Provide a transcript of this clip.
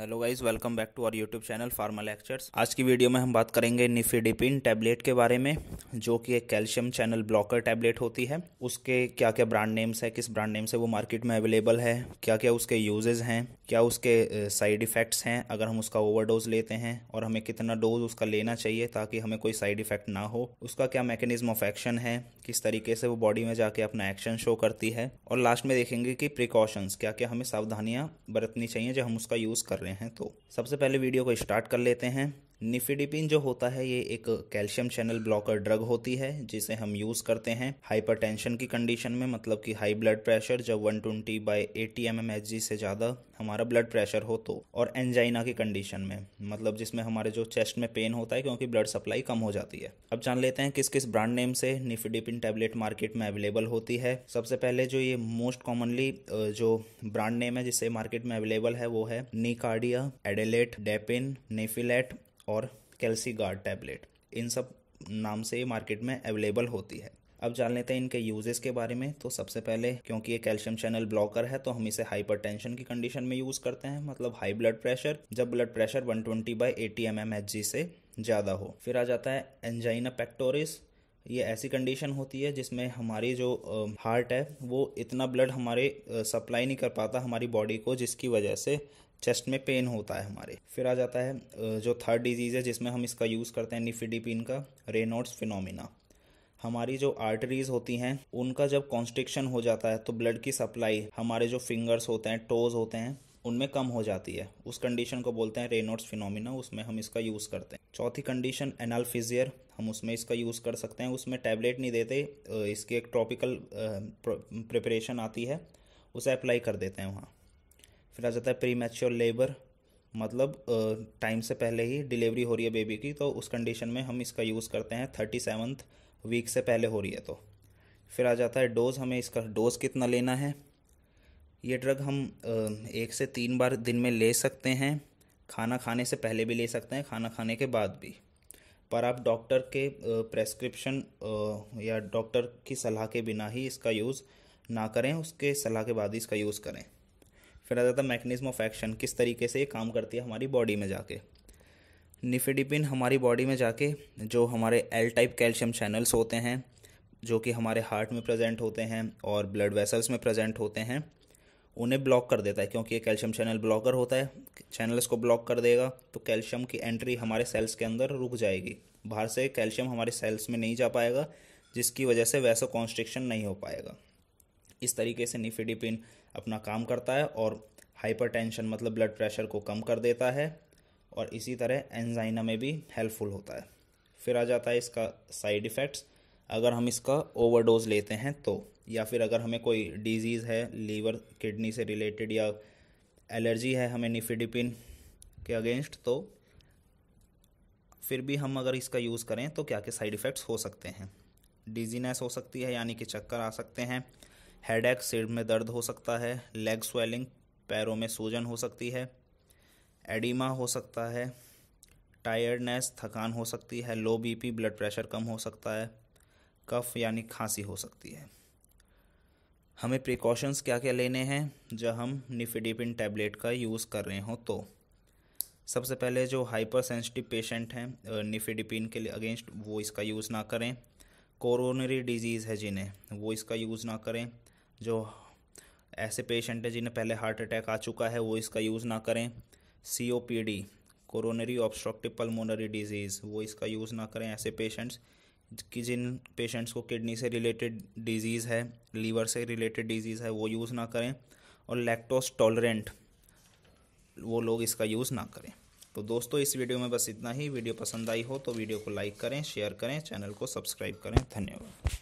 hello guys welcome back to our YouTube channel pharma lectures आज की video में हम बात करेंगे निफिडिपिन टैबलेट के बारे में जो कि एक कैल्शियम चैनल ब्लॉकर टैबलेट होती है उसके क्या क्या ब्रांड नेम्स है किस ब्रांड नेम से वो मार्केट में अवेलेबल है क्या क्या उसके यूजेज हैं क्या उसके साइड इफ़ेक्ट्स हैं अगर हम उसका ओवरडोज लेते हैं और हमें कितना डोज उसका लेना चाहिए ताकि हमें कोई साइड इफ़ेक्ट ना हो उसका क्या मैकेनिज्म ऑफ एक्शन है किस तरीके से वो बॉडी में जाके अपना एक्शन शो करती है और लास्ट में देखेंगे कि प्रिकॉशंस क्या क्या हमें सावधानियाँ बरतनी चाहिए जब हम उसका यूज़ कर रहे हैं तो सबसे पहले वीडियो को स्टार्ट कर लेते हैं निफिडिपिन जो होता है ये एक कैल्शियम चैनल ब्लॉकर ड्रग होती है जिसे हम यूज़ करते हैं हाइपरटेंशन की कंडीशन में मतलब कि हाई ब्लड प्रेशर जब 120 ट्वेंटी बाई एटी एम से ज़्यादा हमारा ब्लड प्रेशर हो तो और एंजाइना की कंडीशन में मतलब जिसमें हमारे जो चेस्ट में पेन होता है क्योंकि ब्लड सप्लाई कम हो जाती है अब जान लेते हैं किस किस ब्रांड नेम से निफिडिपिन टेबलेट मार्केट में अवेलेबल होती है सबसे पहले जो ये मोस्ट कॉमनली जो ब्रांड नेम है जिससे मार्केट में अवेलेबल है वो है निकार्डिया एडेलेट डेपिन नेफिलेट और कैल्सी गार्ड टैबलेट इन सब नाम से ये मार्केट में अवेलेबल होती है अब जान लेते हैं इनके यूजेस के बारे में तो सबसे पहले क्योंकि ये कैल्शियम चैनल ब्लॉकर है तो हम इसे हाइपरटेंशन की कंडीशन में यूज़ करते हैं मतलब हाई ब्लड प्रेशर जब blood pressure 120 twenty by eighty M M H G से ज़्यादा हो फिर आ जाता है एंजाइना पेक्टोरिस ये ऐसी कंडीशन होती है जिसमें हमारी जो हार्ट है वो इतना ब्लड हमारे सप्लाई नहीं कर पाता हमारी बॉडी को जिसकी वजह से चेस्ट में पेन होता है हमारे फिर आ जाता है जो थर्ड डिजीज़ है जिसमें हम इसका यूज़ करते हैं निफिडिपिन का रेनोट्स फिनोमिना हमारी जो आर्टरीज होती हैं उनका जब कॉन्स्ट्रिक्शन हो जाता है तो ब्लड की सप्लाई हमारे जो फिंगर्स होते हैं टोज होते हैं उनमें कम हो जाती है उस कंडीशन को बोलते हैं रेनोट्स फिनोमिना उसमें हम इसका यूज़ करते हैं चौथी कंडीशन एनाल्फिजियर हम उसमें इसका यूज़ कर सकते हैं उसमें टैबलेट नहीं देते इसकी एक ट्रॉपिकल प्रिपरेशन आती है उसे अप्लाई कर देते हैं वहाँ फिर आ जाता है प्री मैच्योर लेबर मतलब टाइम से पहले ही डिलीवरी हो रही है बेबी की तो उस कंडीशन में हम इसका यूज़ करते हैं थर्टी सेवन्थ वीक से पहले हो रही है तो फिर आ जाता है डोज़ हमें इसका डोज़ कितना लेना है ये ड्रग हम एक से तीन बार दिन में ले सकते हैं खाना खाने से पहले भी ले सकते हैं खाना खाने के बाद भी पर आप डॉक्टर के प्रेस्क्रिप्शन या डॉक्टर की सलाह के बिना ही इसका यूज़ ना करें उसके सलाह के बाद ही इसका यूज़ करें फिर आ जाता मैकेनिज्म ऑफ एक्शन किस तरीके से ये काम करती है हमारी बॉडी में जाके निफिडिपिन हमारी बॉडी में जाके जो हमारे एल टाइप कैल्शियम चैनल्स होते हैं जो कि हमारे हार्ट में प्रेजेंट होते हैं और ब्लड वेसल्स में प्रेजेंट होते हैं उन्हें ब्लॉक कर देता है क्योंकि ये कैल्शियम चैनल ब्लॉकर होता है चैनल्स को ब्लॉक कर देगा तो कैल्शियम की एंट्री हमारे सेल्स के अंदर रुक जाएगी बाहर से कैल्शियम हमारे सेल्स में नहीं जा पाएगा जिसकी वजह से वैसो कॉन्स्ट्रिक्शन नहीं हो पाएगा इस तरीके से निफिडिपिन अपना काम करता है और हाइपरटेंशन मतलब ब्लड प्रेशर को कम कर देता है और इसी तरह एनजाइना में भी हेल्पफुल होता है फिर आ जाता है इसका साइड इफ़ेक्ट्स अगर हम इसका ओवरडोज लेते हैं तो या फिर अगर हमें कोई डिजीज़ है लीवर किडनी से रिलेटेड या एलर्जी है हमें निफिडिपिन के अगेंस्ट तो फिर भी हम अगर इसका यूज़ करें तो क्या क्या साइड इफ़ेक्ट्स हो सकते हैं डिजीनेस हो सकती है यानी कि चक्कर आ सकते हैं हेड एक सिर में दर्द हो सकता है लेग स्वेलिंग पैरों में सूजन हो सकती है एडिमा हो सकता है टायर्डनेस थकान हो सकती है लो बीपी ब्लड प्रेशर कम हो सकता है कफ यानी खांसी हो सकती है हमें प्रिकॉशंस क्या क्या लेने हैं जब हम निफिडिपिन टैबलेट का यूज़ कर रहे हों तो सबसे पहले जो हाइपर सेंसिटिव पेशेंट हैं निफिडिपिन के अगेंस्ट वो इसका यूज़ ना करें कोरोनरी डिजीज़ है जिन्हें वो इसका यूज़ ना करें जो ऐसे पेशेंट हैं जिन्हें पहले हार्ट अटैक आ चुका है वो इसका यूज़ ना करें C O P D coronary obstructive pulmonary disease वो इसका यूज़ ना करें ऐसे पेशेंट्स कि जिन पेशेंट्स को किडनी से रिलेटेड डिजीज़ है लीवर से रिलेटेड डिजीज़ है वो यूज़ ना करें और लैक्टोस टॉलरेंट वो लोग इसका यूज़ ना करें तो दोस्तों इस वीडियो में बस इतना ही वीडियो पसंद आई हो तो वीडियो को लाइक करें शेयर करें चैनल को सब्सक्राइब करें धन्यवाद